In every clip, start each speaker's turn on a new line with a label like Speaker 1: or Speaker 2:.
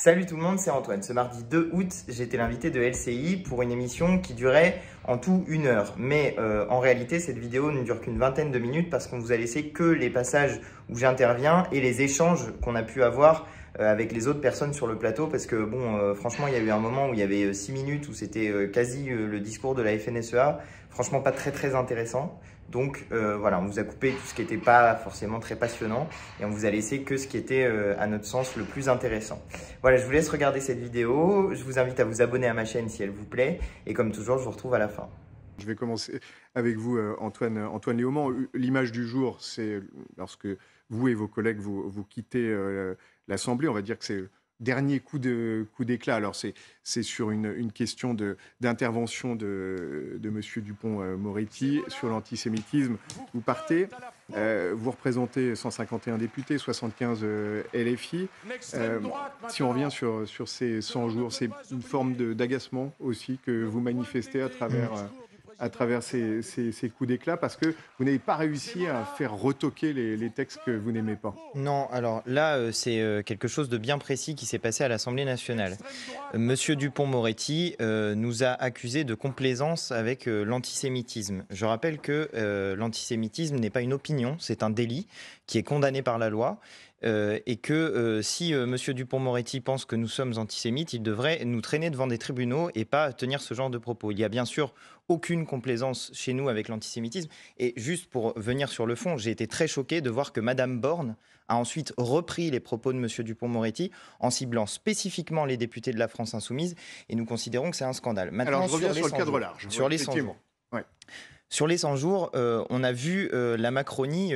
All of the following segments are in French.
Speaker 1: Salut tout le monde, c'est Antoine. Ce mardi 2 août, j'étais l'invité de LCI pour une émission qui durait en tout une heure. Mais euh, en réalité, cette vidéo ne dure qu'une vingtaine de minutes parce qu'on vous a laissé que les passages où j'interviens et les échanges qu'on a pu avoir euh, avec les autres personnes sur le plateau parce que bon euh, franchement il y a eu un moment où il y avait 6 minutes où c'était quasi le discours de la FNSEA franchement pas très très intéressant donc euh, voilà, on vous a coupé tout ce qui n'était pas forcément très passionnant et on vous a laissé que ce qui était euh, à notre sens le plus intéressant. Voilà, je vous laisse regarder cette vidéo. Je vous invite à vous abonner à ma chaîne si elle vous plaît et comme toujours, je vous
Speaker 2: retrouve à la fin. Je vais commencer avec vous, euh, Antoine, Antoine Léaumont. L'image du jour, c'est lorsque vous et vos collègues vous quittez l'Assemblée, on va dire que c'est dernier coup de coup d'éclat. Alors c'est sur une, question de d'intervention de de Monsieur Dupont Moretti sur l'antisémitisme. Vous partez, euh, vous représentez 151 députés, 75 euh, LFI. Euh, si on revient sur sur ces 100 jours, c'est une forme d'agacement aussi que vous manifestez à travers à travers ces, coups d'éclat parce que vous n'avez pas réussi à faire retoquer les, les textes que vous n'aimez pas
Speaker 1: Non, alors là, euh, c'est euh, quelque chose de bien précis qui s'est passé à l'Assemblée nationale. Monsieur Dupont-Moretti euh, nous a accusé de complaisance avec l'antisémitisme. Je rappelle que l'antisémitisme n'est pas une opinion, c'est un délit qui est condamné par la loi. Euh, et que euh, si euh, M. Dupont-Moretti pense que nous sommes antisémites, il devrait nous traîner devant des tribunaux et pas tenir ce genre de propos. Il y a bien sûr aucune complaisance chez nous avec l'antisémitisme. Et juste pour venir sur le fond, j'ai été très choqué de voir que Mme Borne a ensuite repris les propos de M. Dupont-Moretti en ciblant spécifiquement les députés de la France insoumise. Et nous considérons que c'est un scandale. Maintenant, Alors je reviens sur, le cadre large. Sur les 100 jours. Sur les 100 jours, on a vu la Macronie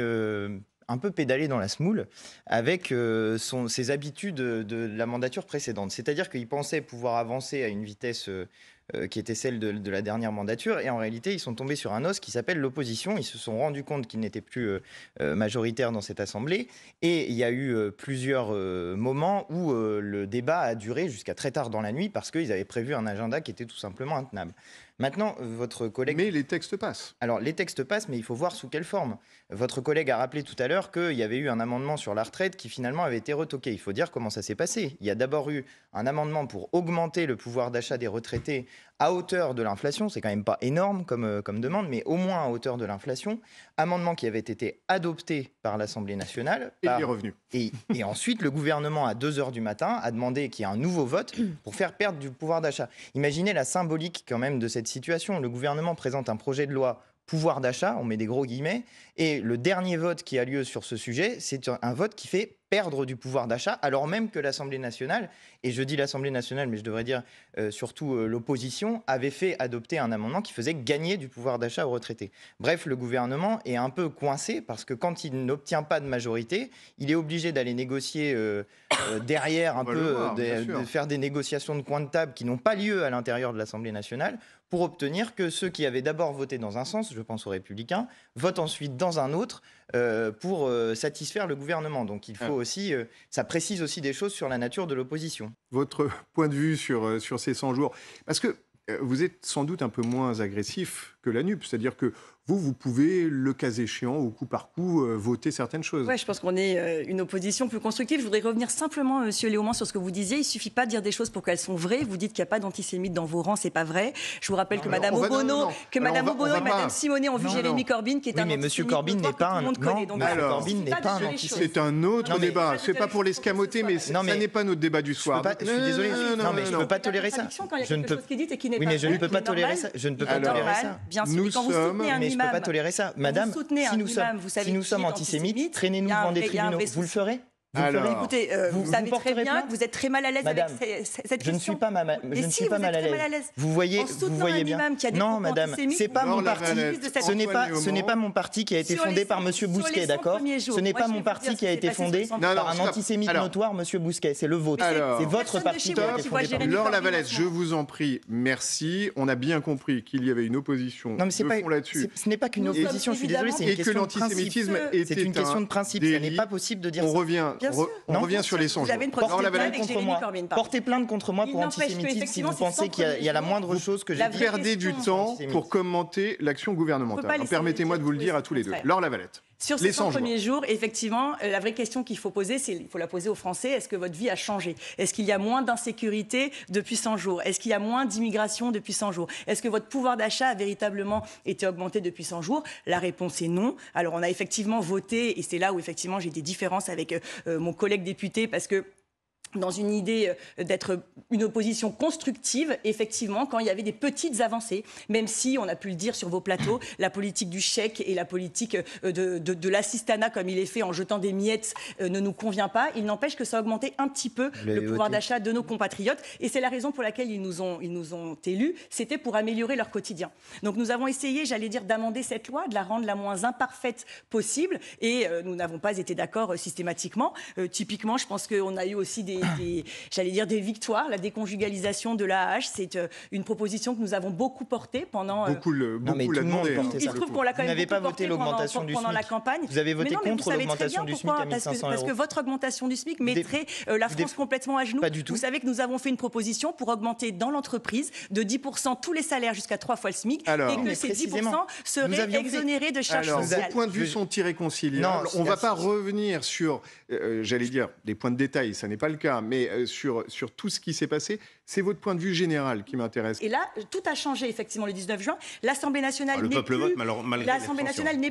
Speaker 1: un peu pédalé dans la smoule avec euh, ses habitudes de, la mandature précédente. C'est-à-dire qu'ils pensaient pouvoir avancer à une vitesse euh, euh, qui était celle de, la dernière mandature, et en réalité, ils sont tombés sur un os qui s'appelle l'opposition. Ils se sont rendus compte qu'ils n'étaient plus majoritaires dans cette assemblée, et il y a eu plusieurs moments où le débat a duré jusqu'à très tard dans la nuit parce qu'ils avaient prévu un agenda qui était tout simplement intenable. Maintenant, votre collègue. Mais les textes passent. Alors, les textes passent, mais il faut voir sous quelle forme. Votre collègue a rappelé tout à l'heure qu'il y avait eu un amendement sur la retraite qui finalement avait été retoqué. Il faut dire comment ça s'est passé. Il y a d'abord eu un amendement pour augmenter le pouvoir d'achat des retraités à hauteur de l'inflation. C'est quand même pas énorme comme, euh, comme demande, mais au moins à hauteur de l'inflation. Amendement qui avait été adopté par l'Assemblée nationale. Et les revenus. Et, ensuite, le gouvernement, à 2 h du matin, a demandé qu'il y ait un nouveau vote pour faire perdre du pouvoir d'achat. Imaginez la symbolique quand même de cette situation. Le gouvernement présente un projet de loi pouvoir d'achat, on met des gros guillemets, et le dernier vote qui a lieu sur ce sujet, c'est un vote qui fait perdre du pouvoir d'achat, alors même que l'Assemblée nationale, et je dis l'Assemblée nationale, mais je devrais dire euh, surtout euh, l'opposition, avait fait adopter un amendement qui faisait gagner du pouvoir d'achat aux retraités. Bref, le gouvernement est un peu coincé parce que quand il n'obtient pas de majorité, il est obligé d'aller négocier euh, derrière un peu, de, faire des négociations de coin de table qui n'ont pas lieu à l'intérieur de l'Assemblée nationale pour obtenir que ceux qui avaient d'abord voté dans un sens, je pense aux républicains, votent ensuite dans un autre pour satisfaire le gouvernement. Donc il ah. faut aussi, euh, ça précise aussi des choses sur la nature de l'opposition.
Speaker 2: Votre point de vue sur, euh, sur ces 100 jours Parce que euh, vous êtes sans doute un peu moins agressif que la NUP, c'est-à-dire que vous, vous pouvez, le cas échéant, au coup par coup, euh, voter certaines choses. Oui,
Speaker 3: je pense qu'on est euh, une opposition plus constructive. Je voudrais revenir simplement, euh, Monsieur Léaumont, sur ce que vous disiez. Il ne suffit pas de dire des choses pour qu'elles sont vraies. Vous dites qu'il n'y a pas d'antisémites dans vos rangs, ce n'est pas vrai. Je vous rappelle que Madame Obono, que Madame Obono et Madame Simonet ont vu Jérémy Corbyn, qui est oui, un mais Monsieur
Speaker 2: Corbyn n'est pas un. Non,
Speaker 3: alors, n'est pas un C'est
Speaker 2: un autre débat. Ce n'est pas pour l'escamoter, mais ça n'est pas notre débat du soir. Je suis désolé. Non, mais je ne peux pas tolérer ça.
Speaker 3: Je ne peux pas tolérer ça. Je ne peux pas tolérer ça. Bien sûr. Nous sommes je ne peux pas tolérer ça. Madame, si, nous sommes,
Speaker 1: antisémites, traînez-nous devant des tribunaux. Vous le ferez alors, écoutez, euh, vous, savez très bien vous êtes très mal à l'aise avec
Speaker 3: cette je question. Ne suis
Speaker 1: pas je ne suis pas mal à l'aise. Vous voyez, vous voyez bien. non, madame, c'est pas mon parti. Ce n'est pas, ce n'est pas mon parti qui a été fondé par Monsieur Bousquet, d'accord Ce n'est pas mon parti qui a été fondé par un antisémite notoire, Monsieur Bousquet. C'est le vôtre. C'est votre parti qui a été Lavalette, je
Speaker 2: vous en prie, merci. On a bien compris qu'il y avait une opposition. Non, mais
Speaker 1: là-dessus. Ce n'est pas qu'une opposition. Je suis désolé, c'est une question de principe. C'est une question de principe. Ce n'est pas possible de dire. On revient on revient sur les songes. portez plainte contre moi. pour antisémitisme si vous pensez qu'il y, a la
Speaker 2: moindre chose que j'ai. Vous perdez du temps pour commenter l'action gouvernementale. Permettez-moi de vous le dire à tous les deux. Laure Lavalette. Sur ces 100 premiers
Speaker 3: jours, effectivement, euh, la vraie question qu'il faut poser, c'est il faut la poser aux Français. Est-ce que votre vie a changé Est-ce qu'il y a moins d'insécurité depuis 100 jours Est-ce qu'il y a moins d'immigration depuis 100 jours Est-ce que votre pouvoir d'achat a véritablement été augmenté depuis 100 jours La réponse est non. Alors on a effectivement voté, et c'est là où effectivement j'ai des différences avec euh, euh, mon collègue député, parce que dans une idée euh, d'être une opposition constructive, effectivement, quand il y avait des petites avancées, même si, on a pu le dire sur vos plateaux, la politique du chèque et la politique euh, de, l'assistanat, comme il est fait en jetant des miettes, euh, ne nous convient pas, il n'empêche que ça a augmenté un petit peu le, pouvoir d'achat de nos compatriotes. Et c'est la raison pour laquelle ils nous ont, ils nous ont élus, c'était pour améliorer leur quotidien. Donc nous avons essayé, j'allais dire, d'amender cette loi, de la rendre la moins imparfaite possible, et nous n'avons pas été d'accord systématiquement. typiquement, je pense qu'on a eu aussi des j'allais dire des victoires. La déconjugalisation de l'AH c'est euh, une proposition que nous avons beaucoup portée pendant. Euh, beaucoup beaucoup la demandé. Hein. il, se qu'on l'a quand même Vous n'avez pas voté l'augmentation du pendant SMIC. la campagne. Vous avez voté contre l'augmentation du SMIC à 1500 parce que, hein. votre augmentation du SMIC mettrait euh, la France complètement à genoux. Vous savez que nous avons fait une proposition pour augmenter dans l'entreprise de 10% tous les salaires jusqu'à 3 fois le SMIC et que ces 10% seraient exonérés de charges Alors, sociales. Vos points de vue sont
Speaker 2: irréconciliables. On ne va pas revenir sur, j'allais dire, des points de détail, ça n'est pas le cas mais euh, sur, sur tout ce qui s'est passé, c'est votre point de vue général qui m'intéresse. Et
Speaker 3: là, tout a changé effectivement le 19 juin. L'Assemblée nationale ah, n'est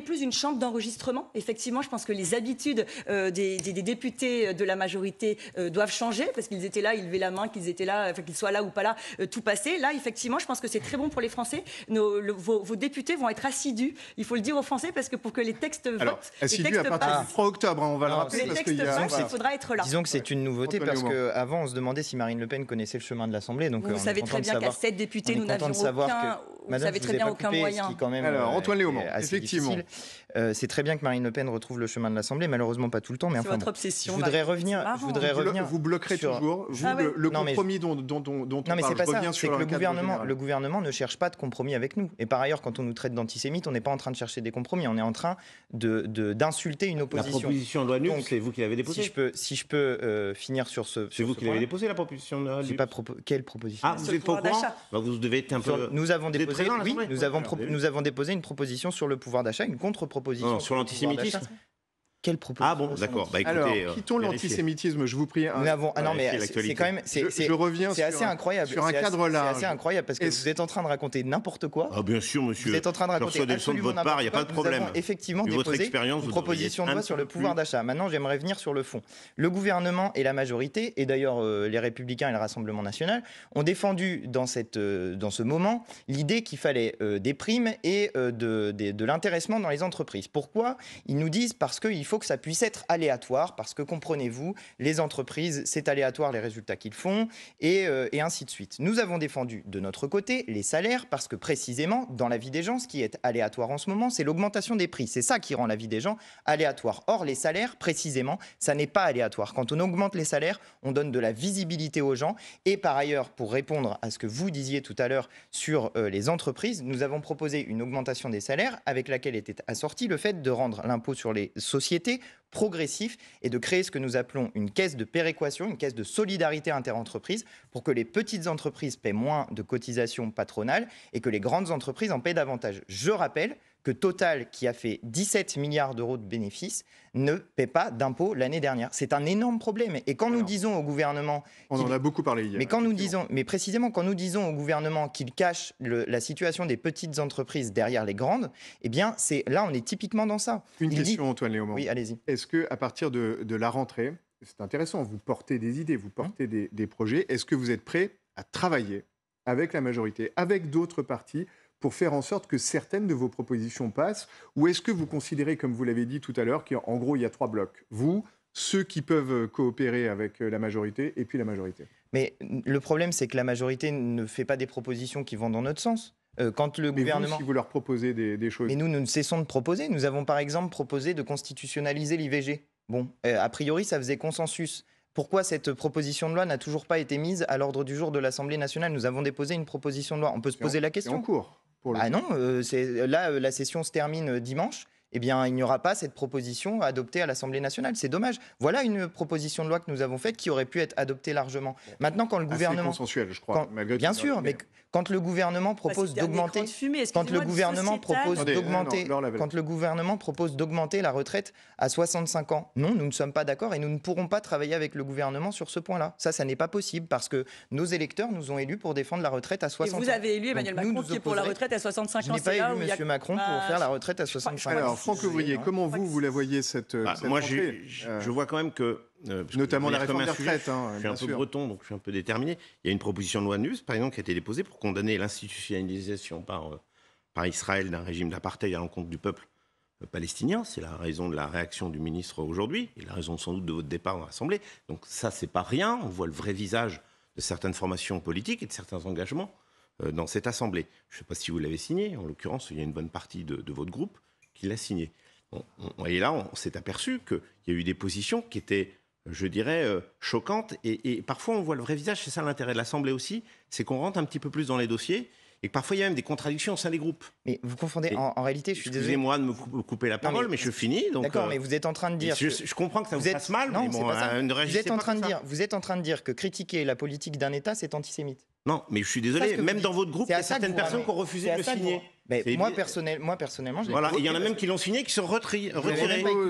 Speaker 3: plus, plus une chambre d'enregistrement. Effectivement, je pense que les habitudes euh, des, députés euh, de la majorité euh, doivent changer parce qu'ils étaient là, ils levaient la main, qu'ils étaient là, qu'ils soient là ou pas là, tout passait. Là, effectivement, je pense que c'est très bon pour les Français. Nos, vos, députés vont être assidus. Il faut le dire aux Français parce que pour que les textes votent, assidus les textes à partir du
Speaker 1: 3 octobre, hein, on va le rappeler. Les textes il, il faudra être là. Disons que c'est une nouveauté parce qu'avant, on se demandait si Marine Le Pen connaissait le chemin de de l'Assemblée. Donc vous, vous savez très bien qu'à 7 députés, nous n'avions aucun, que, vous Madame, savez très bien aucun moyen. quand même, Alors, euh, Antoine Léaumont, effectivement. Difficile. Euh, c'est très bien que Marine Le Pen retrouve le chemin de l'Assemblée, malheureusement pas tout le temps. Mais enfin, votre obsession. Je voudrais revenir. vous, revenir vous bloquerez toujours. Ah le, compromis
Speaker 2: dont, dont, dont, non, on mais parle. Pas ça. que le gouvernement. Le
Speaker 1: gouvernement ne cherche pas de compromis avec nous. Et par ailleurs, quand on nous traite d'antisémites, on n'est pas en train de chercher des compromis. On est en train d'insulter une opposition. La proposition de loi c'est vous qui l'avez déposée. Si je peux, si je peux finir sur ce. C'est vous qui l'avez déposée la proposition de Pas Quelle proposition ah, vous êtes pas bah, Vous devez être un peu. Nous avons déposé. Oui, nous nous avons déposé une proposition sur le pouvoir d'achat, une contre-proposition sur l'antisémitisme
Speaker 2: quelle proposition Ah bon, d'accord. Bah, Alors, euh, quittons l'antisémitisme, je vous prie. Hein. Nous avons. Ah, non, mais euh, c'est quand même. Je, reviens. C'est assez incroyable. Sur un cadre là. C'est assez incroyable parce que vous
Speaker 1: êtes en train de raconter n'importe quoi. Ah bien sûr, monsieur. Vous êtes en train de raconter. n'importe quoi. de votre part. Il n'y a pas de problème. Effectivement, votre expérience, une proposition de loi sur le pouvoir d'achat. Maintenant, j'aimerais venir sur le fond. Le gouvernement et la majorité, et d'ailleurs euh, les Républicains et le Rassemblement National, ont défendu dans cette dans ce moment l'idée qu'il fallait des primes et de de l'intéressement dans les entreprises. Pourquoi Ils nous disent parce qu'il faut faut que ça puisse être aléatoire parce que, comprenez-vous, les entreprises, c'est aléatoire les résultats qu'ils font euh, et, ainsi de suite. Nous avons défendu de notre côté les salaires parce que, précisément, dans la vie des gens, ce qui est aléatoire en ce moment, c'est l'augmentation des prix. C'est ça qui rend la vie des gens aléatoire. Or, les salaires, précisément, ça n'est pas aléatoire. Quand on augmente les salaires, on donne de la visibilité aux gens. Et par ailleurs, pour répondre à ce que vous disiez tout à l'heure sur euh, les entreprises, nous avons proposé une augmentation des salaires avec laquelle était assorti le fait de rendre l'impôt sur les sociétés était progressif et de créer ce que nous appelons une caisse de péréquation, une caisse de solidarité interentreprises pour que les petites entreprises paient moins de cotisations patronales et que les grandes entreprises en paient davantage. Je rappelle que Total, qui a fait 17 milliards d'euros de bénéfices, ne paie pas d'impôts l'année dernière. C'est un énorme problème. Et quand nous disons au gouvernement... On en a beaucoup parlé hier. Mais, quand nous disons, mais précisément, quand nous disons au gouvernement qu'il cache la situation des
Speaker 2: petites entreprises derrière les grandes, eh bien, là, on est typiquement dans ça. Une question, Antoine Léaumont. Oui, allez-y est-ce que à partir de, la rentrée, c'est intéressant, vous portez des idées, vous portez des, des projets, est-ce que vous êtes prêt à travailler avec la majorité, avec d'autres partis pour faire en sorte que certaines de vos propositions passent Ou est-ce que vous considérez, comme vous l'avez dit tout à l'heure, qu'en gros, il y a trois blocs Vous, ceux qui peuvent coopérer avec euh, la majorité, et puis la majorité.
Speaker 1: Mais le problème, c'est que la majorité ne fait pas des propositions qui vont dans notre sens. Euh, quand le mais gouvernement. Vous, si vous
Speaker 2: leur proposez des, choses. Mais
Speaker 1: nous, nous ne cessons de proposer. Nous avons par exemple proposé de constitutionnaliser l'IVG. Bon, euh, a priori, ça faisait consensus. Pourquoi cette proposition de loi n'a toujours pas été mise à l'ordre du jour de l'Assemblée nationale Nous avons déposé une proposition de loi. On peut se poser la question. En cours. Pour ah non, euh, là, la session se termine dimanche eh bien, il n'y aura pas cette proposition adoptée à l'Assemblée nationale. C'est dommage. Voilà une proposition de loi que nous avons faite qui aurait pu être adoptée largement. Maintenant, quand le gouvernement, consensuel, je crois, bien sûr, mais quand le gouvernement propose d'augmenter, quand le gouvernement propose d'augmenter, quand le gouvernement propose d'augmenter la retraite à 65 ans, non, nous ne sommes pas d'accord et nous ne pourrons pas travailler avec le gouvernement sur ce point-là. Ça, ça n'est pas possible parce que nos électeurs nous ont élus pour défendre la retraite à 65 ans. vous avez élu
Speaker 3: Emmanuel Macron qui est pour la retraite à 65 ans. Je n'ai pas élu Monsieur Macron pour faire la
Speaker 1: retraite à 65 ans. Alors Franck Ouvrier, comment
Speaker 2: vous vous la voyez hein. euh, bah, cette Moi, euh, je vois quand même que euh, Notamment la réforme des retraites. Hein, je suis un peu breton, donc je
Speaker 4: suis un peu déterminé. Il y a une proposition de loi de NUS, par exemple, qui a été déposée pour condamner l'institutionnalisation par, euh, par Israël d'un régime d'apartheid à l'encontre du peuple euh, palestinien. C'est la raison de la réaction du ministre aujourd'hui et la raison sans doute de votre départ dans l'Assemblée. Donc ça, c'est pas rien. On voit le vrai visage de certaines formations politiques et de certains engagements dans cette Assemblée. Je ne sais pas si vous l'avez signé. En l'occurrence, il y a une bonne partie de, votre groupe qui l'a signé. On, voyez et là, on s'est aperçu qu'il y a eu des positions qui étaient je dirais, euh, choquante. Et, parfois, on voit le vrai visage. C'est ça l'intérêt de l'Assemblée aussi, c'est qu'on rentre un petit peu plus dans les dossiers. Et parfois, il y a même des contradictions au sein des
Speaker 1: groupes. Mais vous confondez, en, réalité, je suis désolé. Excusez-moi
Speaker 4: de me couper la parole, mais, je finis. D'accord, euh, mais vous êtes en train de dire. Je, comprends que ça vous, fasse mal, mais bon, hein, vous êtes en train
Speaker 1: de dire, Vous êtes en train de dire que critiquer la politique d'un État, c'est antisémite. Non, mais je suis désolé, même dans votre groupe, il y a certaines personnes qui ont refusé de le signer. Mais moi, personnel, moi, personnellement, Voilà, il y en a même qui l'ont signé, qui sont retirés.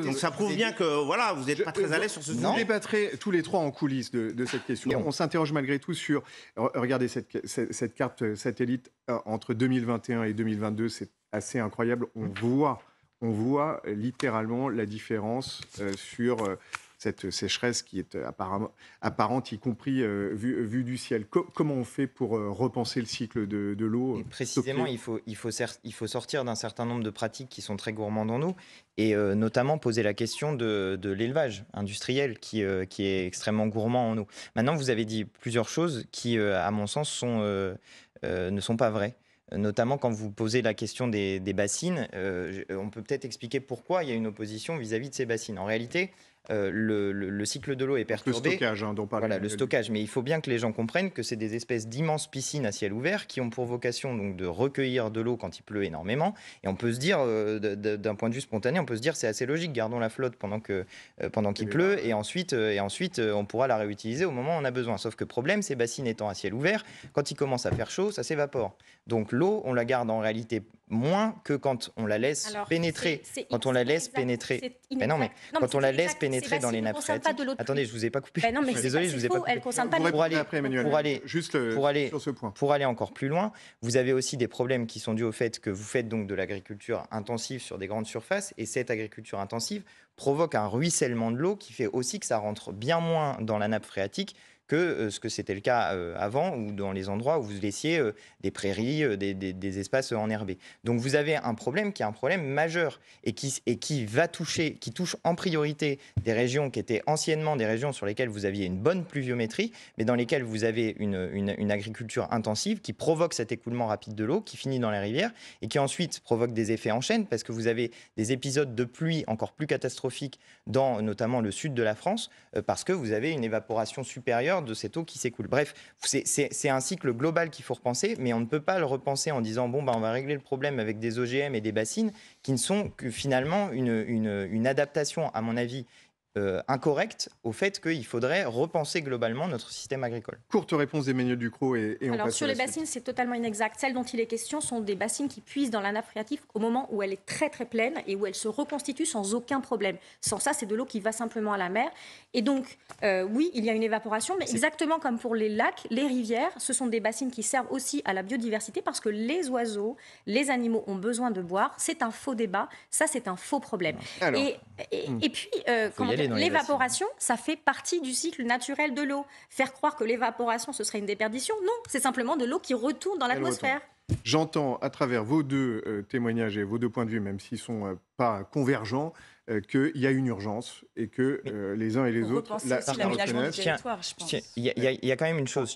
Speaker 1: Donc ça prouve bien que voilà, vous n'êtes pas très à l'aise sur ce sujet. Vous
Speaker 2: débattrez tous les trois en coulisses de, cette question. On s'interroge malgré tout sur. Regardez cette, cette, carte euh, satellite euh, entre 2021 et 2022, c'est assez incroyable. On voit on voit littéralement la différence euh, sur cette sécheresse qui est euh, apparente, y compris euh, vue du ciel. comment on fait pour euh, repenser le cycle de, l'eau Précisément, il faut, il,
Speaker 1: faut il faut, sortir d'un certain nombre de pratiques qui sont très gourmandes en eau, et notamment poser la question de, l'élevage industriel qui, est extrêmement gourmand en eau. Maintenant, vous avez dit plusieurs choses qui, à mon sens, sont, ne sont pas vraies notamment quand vous posez la question des, bassines, on peut peut-être expliquer pourquoi il y a une opposition vis à -vis de ces bassines. En réalité, euh, le, cycle de l'eau est perturbé. Le stockage hein, parle le stockage. Mais il faut bien que les gens comprennent que c'est des espèces d'immenses piscines à ciel ouvert qui ont pour vocation donc, de recueillir de l'eau quand il pleut énormément. Et on peut se dire, euh, d'un point de vue spontané, on peut se dire c'est assez logique, gardons la flotte pendant qu'il euh, pendant qu'il pleut et ensuite, et ensuite on pourra la réutiliser au moment où on a besoin. Sauf que problème, ces bassines étant à ciel ouvert, quand il commence à faire chaud, ça s'évapore. Donc l'eau, on la garde en réalité moins que quand on la laisse pénétrer. quand on la laisse pénétrer. Mais non, mais quand on la laisse pénétrer dans les nappes Attendez, je vous ai pas coupé. Bah non, mais Désolé, vous ai pas coupé. Euh, pour aller, Pour aller, Juste pour aller, Pour aller encore plus loin, vous avez aussi des problèmes qui sont dus au fait que vous faites donc de l'agriculture intensive sur des grandes surfaces et cette agriculture intensive provoque un ruissellement de l'eau qui fait aussi que ça rentre bien moins dans la nappe phréatique que euh, ce que c'était le cas euh, avant ou dans les endroits où vous laissiez euh, des prairies, des, espaces enherbés. Donc vous avez un problème qui est un problème majeur et qui, et qui va toucher, qui touche en priorité des régions qui étaient anciennement des régions sur lesquelles vous aviez une bonne pluviométrie, mais dans lesquelles vous avez une, une agriculture intensive qui provoque cet écoulement rapide de l'eau qui finit dans les rivières et qui ensuite provoque des effets en chaîne parce que vous avez des épisodes de pluie encore plus catastrophiques dans notamment le sud de la France parce que vous avez une évaporation supérieure de cette eau qui s'écoule. Bref, c'est un cycle global qu'il faut repenser, mais on ne peut pas le repenser en disant bon, bah, on va régler le problème avec des OGM et des bassines qui ne sont que finalement une adaptation, à mon avis, euh, incorrecte incorrect au fait qu'il faudrait repenser globalement notre système agricole.
Speaker 2: Courte réponse d'Emmanuel Ducrot et, et
Speaker 1: on Alors sur les bassines,
Speaker 5: c'est totalement inexact. Celles dont il est question sont des bassines qui puisent dans la nappe au moment où elle est très très pleine et où elle se reconstitue sans aucun problème. Sans ça, c'est de l'eau qui va simplement à la mer. Et donc, euh, oui, il y a une évaporation, mais exactement comme pour les lacs, les rivières, ce sont des bassines qui servent aussi à la biodiversité parce que les oiseaux, les animaux ont besoin de boire. C'est un faux débat, ça c'est un faux problème. et, hmm. puis, euh, l'évaporation, ça fait partie du cycle naturel de l'eau. Faire croire que l'évaporation, ce serait une déperdition, non, c'est simplement de l'eau qui retourne dans l'atmosphère.
Speaker 2: J'entends à travers vos deux euh, témoignages et vos deux points de vue, même s'ils ne sont euh, pas convergents, euh, qu'il y a une urgence et que euh, les uns et les autres la, reconnaissent. Il y, a quand même
Speaker 1: une chose.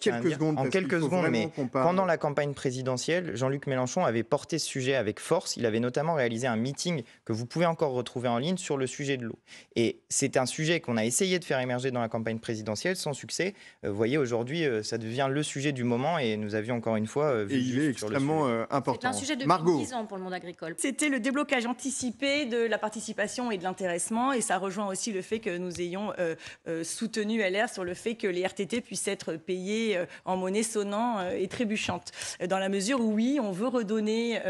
Speaker 1: En quelques secondes, mais pendant la campagne présidentielle, Jean-Luc Mélenchon avait porté ce sujet avec force. Il avait notamment réalisé un meeting que vous pouvez encore retrouver en ligne sur le sujet de l'eau. Et c'est un sujet qu'on a essayé de faire émerger dans la campagne présidentielle sans succès. Euh, vous voyez, aujourd'hui, ça devient le sujet du moment et nous avions encore une fois vu. Et il extrêmement important. C'est un sujet de 10
Speaker 3: ans pour le monde agricole. C'était le déblocage anticipé de la participation de l'intéressement. Et ça rejoint aussi le fait que nous ayons euh, euh, soutenu LR sur le fait que les RTT puissent être payés euh, en monnaie sonnant et trébuchante. Dans la mesure où, oui, on veut redonner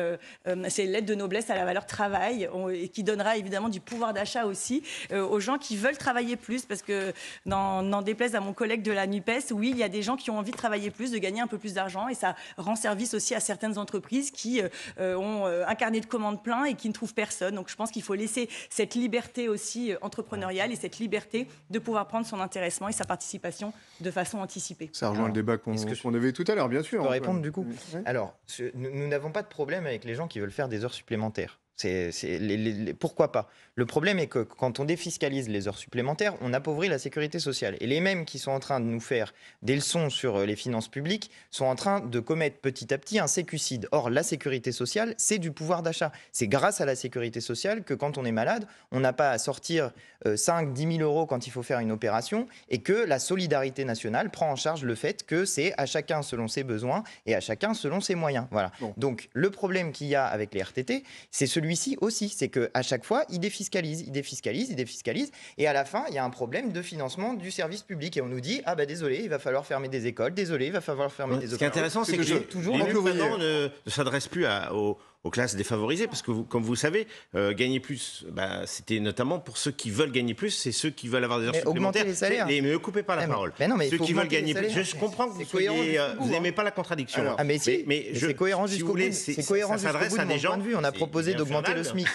Speaker 3: ces l'aide de noblesse à la valeur travail, et qui donnera évidemment du pouvoir d'achat aussi aux gens qui veulent travailler plus. Parce que, n'en déplaise à mon collègue de la NUPES, oui, il y a des gens qui ont envie de travailler plus, de gagner un peu plus d'argent. Et ça rend service aussi à certaines entreprises qui ont un carnet de commandes plein et qui ne trouvent personne. Donc je pense qu'il faut laisser cette liberté aussi euh, entrepreneuriale et cette liberté de pouvoir prendre son intéressement et sa participation de façon anticipée. Ça
Speaker 2: rejoint le débat qu'on avait tout à l'heure, bien sûr. Je peux hein, répondre du coup. Alors,
Speaker 1: nous n'avons pas de problème avec les gens qui veulent faire des heures supplémentaires. C'est, pourquoi pas Le problème est que quand on défiscalise les heures supplémentaires, on appauvrit la sécurité sociale. Et les mêmes qui sont en train de nous faire des leçons sur euh, les finances publiques sont en train de commettre petit à petit un sécucide. Or, la sécurité sociale, c'est du pouvoir d'achat. C'est grâce à la sécurité sociale que quand on est malade, on n'a pas à sortir 5, 10 000 euros quand il faut faire une opération et que la solidarité nationale prend en charge le fait que c'est à chacun selon ses besoins et à chacun selon ses moyens. Voilà. Donc, le problème qu'il y a avec les RTT, c'est celui lui ci aussi. C'est qu'à chaque fois, il défiscalise, il défiscalise, il défiscalise. Et à la fin, il y a un problème de financement du service public. Et on nous dit Ah, bah désolé, il va falloir fermer des écoles, désolé, il va falloir fermer des hôpitaux. Ce qui est intéressant, c'est que, que, toujours. ne
Speaker 4: s'adresse plus à, aux, aux classes défavorisées, parce que vous, comme vous savez, euh, gagner plus, bah, c'était notamment pour ceux qui veulent gagner plus, c'est ceux qui veulent avoir des heures mais supplémentaires. Les salaires. mais ne coupez pas la eh, parole. Ben ceux qui veulent gagner plus, je, comprends que vous n'aimez euh, hein. pas la contradiction. ah mais si, mais, c'est cohérent jusqu'au bout. C'est cohérent ça s'adresse à des gens. On a proposé d'augmenter le SMIC.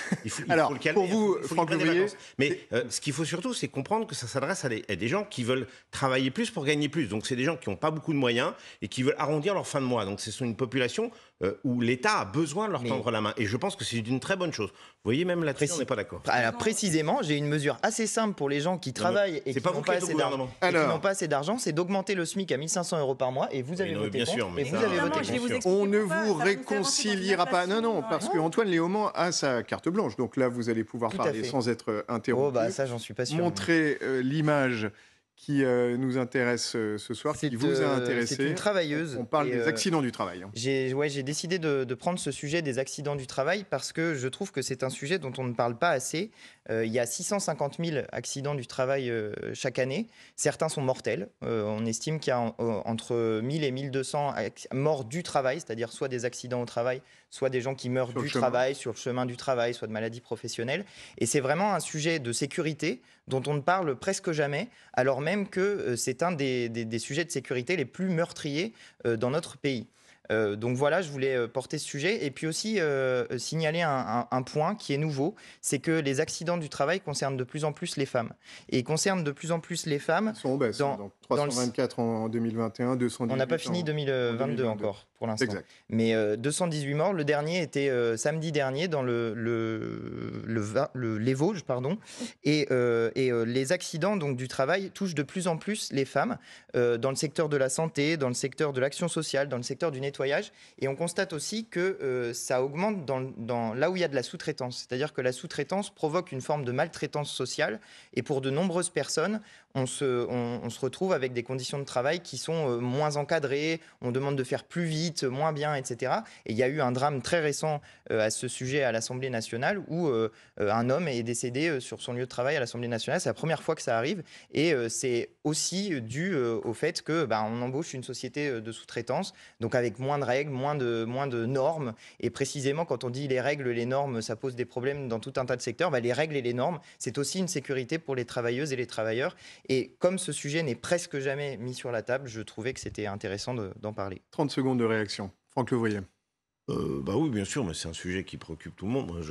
Speaker 4: Alors pour vous, Franck Mais euh, ce qu'il faut surtout, c'est comprendre que ça s'adresse à des gens qui veulent travailler plus pour gagner plus. Donc c'est des gens qui n'ont pas beaucoup de moyens et qui veulent arrondir leur fin de mois. Donc ce sont une population euh, où l'État a besoin de leur tendre
Speaker 1: la main. Et je pense que c'est une très bonne chose. Vous voyez, même là-dessus, on n'est pas d'accord. Ah, alors, précisément, j'ai une mesure assez simple pour les gens qui travaillent et qui n'ont pas, pas assez d'argent, c'est d'augmenter le SMIC à 1500 euros par mois. Et vous ah, avez voté bien Sûr, mais vous avez On ne vous réconciliera pas. Non, non, parce
Speaker 2: que Antoine Léaumont a sa carte blanche. Donc là, vous allez pouvoir parler sans être interrompu. Oh, bah ça, j'en suis pas sûr. Montrer euh, l'image qui euh, nous intéresse euh, ce soir, qui vous a euh, intéressé. C'est une travailleuse. On parle des accidents du travail. Hein.
Speaker 1: J'ai ouais, décidé de, de, prendre ce sujet des accidents du travail parce que je trouve que c'est un sujet dont on ne parle pas assez. Euh, il y a 650 000 accidents du travail euh, chaque année. Certains sont mortels. Euh, on estime qu'il y a entre entre 1000 et 1200 morts du travail, c'est-à-dire soit des accidents au travail, soit des gens qui meurent du travail, sur le chemin du travail, soit de maladies professionnelles. Et c'est vraiment un sujet de sécurité dont on ne parle presque jamais, alors même que c'est un des, sujets de sécurité les plus meurtriers dans notre pays. Euh, donc voilà, je voulais euh, porter ce sujet et puis aussi euh, signaler un, point qui est nouveau, c'est que les accidents du travail concernent de plus en plus les femmes et concernent de plus en plus les femmes. Ils sont baisse, dans, donc 324
Speaker 2: en 2021, 218. On n'a pas fini
Speaker 1: 2022, encore pour l'instant. Mais 218 morts. Le dernier était samedi dernier dans le, le, le, les Vosges, pardon. Et, et les accidents donc du travail touchent de plus en plus les femmes dans le secteur de la santé, dans le secteur de l'action sociale, dans le secteur du nettoyage et on constate aussi que euh, ça augmente dans, dans, là où il y a de la sous-traitance. C'est-à-dire que la sous-traitance provoque une forme de maltraitance sociale. Et pour de nombreuses personnes, on se, retrouve avec des conditions de travail qui sont euh, moins encadrées, on demande de faire plus vite, moins bien, etc. Et il y a eu un drame très récent euh, à ce sujet à l'Assemblée nationale où euh, un homme est décédé sur son lieu de travail à l'Assemblée nationale. C'est la première fois que ça arrive et c'est aussi dû au fait que bah, on embauche une société de sous-traitance, donc avec moins de règles, moins de, normes. Et précisément, quand on dit les règles, les normes, ça pose des problèmes dans tout un tas de secteurs, bah, les règles et les normes, c'est aussi une sécurité pour les travailleuses et les travailleurs. Et comme ce sujet n'est presque jamais mis sur la table, je trouvais que c'était intéressant d'en parler.
Speaker 2: 30 secondes de réaction. Franck Louvrier. Euh, bah oui, bien sûr, mais c'est un
Speaker 4: sujet qui préoccupe tout le monde.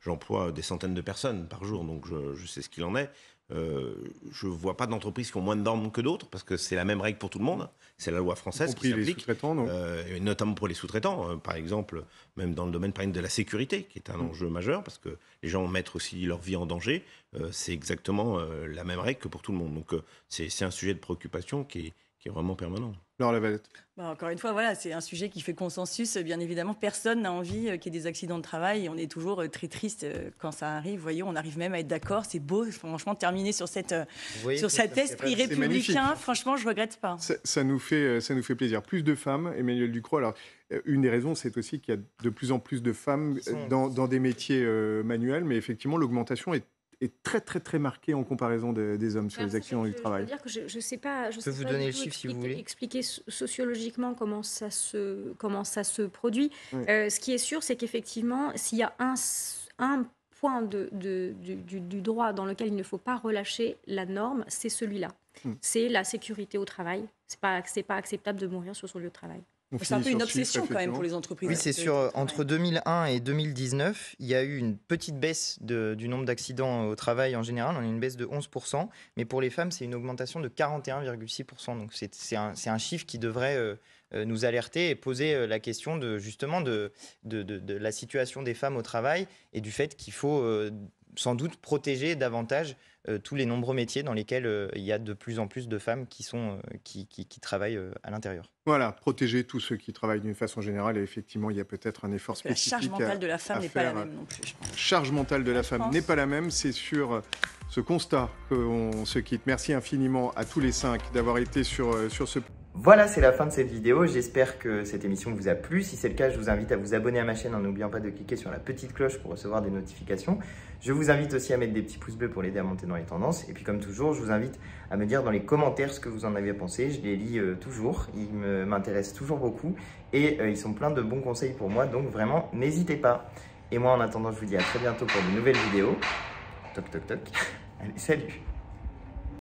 Speaker 4: j'emploie des centaines de personnes par jour, donc je sais ce qu'il en est. Euh, je ne vois pas d'entreprises qui ont moins de normes que d'autres, parce que c'est la même règle pour tout le monde. C'est la loi française qui s'applique. Euh, notamment pour les sous-traitants, euh, par exemple, même dans le domaine par de la sécurité, qui est un mm. enjeu majeur, parce que les gens mettent aussi leur vie en danger. c'est exactement la même règle que pour tout le monde. Donc c'est un sujet de préoccupation qui est, qui est vraiment permanent.
Speaker 2: Laure Lavalette.
Speaker 3: Bah, encore une fois, voilà, c'est un sujet qui fait consensus. Bien évidemment, personne n'a envie euh, qu'il y ait des accidents de travail. On est toujours euh, très triste euh, quand ça arrive. Voyons, on arrive même à être d'accord. C'est beau, franchement, de terminer sur, cette, sur cet esprit républicain. Franchement, je ne regrette pas.
Speaker 2: Ça, nous fait, ça nous fait plaisir. Plus de femmes, Emmanuel Ducrot. Alors, une des raisons, c'est aussi qu'il y a de plus en plus de femmes dans, dans des métiers manuels. Mais effectivement, l'augmentation est est très très très marquée en comparaison des hommes sur les actions du travail.
Speaker 5: Je je ne sais pas. Je, vous donner le chiffre si vous voulez. Expliquer sociologiquement comment ça se comment ça se produit. Euh, ce qui est sûr, c'est qu'effectivement, s'il y a un un point de, du, du, droit dans lequel il ne faut pas relâcher la norme, c'est celui-là. Hmm. C'est la sécurité au travail. C'est pas c'est pas acceptable de mourir sur son lieu de travail. C'est un peu une obsession quand même pour les entreprises. Oui, c'est sûr.
Speaker 1: Entre 2001 et 2019, il y a eu une petite baisse du nombre d'accidents au travail en général. On a une baisse de 11%. Mais pour les femmes, c'est une augmentation de 41,6%. Donc c'est un, chiffre qui devrait euh, euh, nous alerter et poser euh, la question de, justement de, de, la situation des femmes au travail et du fait qu'il faut sans doute protéger davantage euh, tous les nombreux métiers dans lesquels euh, il y a de plus en plus de femmes qui, sont, euh, qui, travaillent à
Speaker 2: l'intérieur. Voilà, protéger tous ceux qui travaillent d'une façon générale. Et effectivement, il y a peut-être un effort spécifique. La charge mentale de la femme n'est pas la même non plus. Charge mentale de la femme n'est pas la même. C'est sur ce constat qu'on se quitte. Merci infiniment à tous les cinq d'avoir été sur, sur ce. Voilà, c'est
Speaker 1: la fin de cette vidéo. J'espère que cette émission vous a plu. Si c'est le cas, je vous invite à vous abonner à ma chaîne en n'oubliant pas de cliquer sur la petite cloche pour recevoir des notifications. Je vous invite aussi à mettre des petits pouces bleus pour l'aider à monter dans les tendances. Et puis comme toujours, je vous invite à me dire dans les commentaires ce que vous en avez pensé. Je les lis euh, toujours, ils m'intéressent toujours beaucoup et euh, ils sont pleins de bons conseils pour moi. Donc vraiment, n'hésitez pas. Et moi, en attendant, je vous dis à très bientôt pour de nouvelles vidéos. Toc, toc, toc. Allez, salut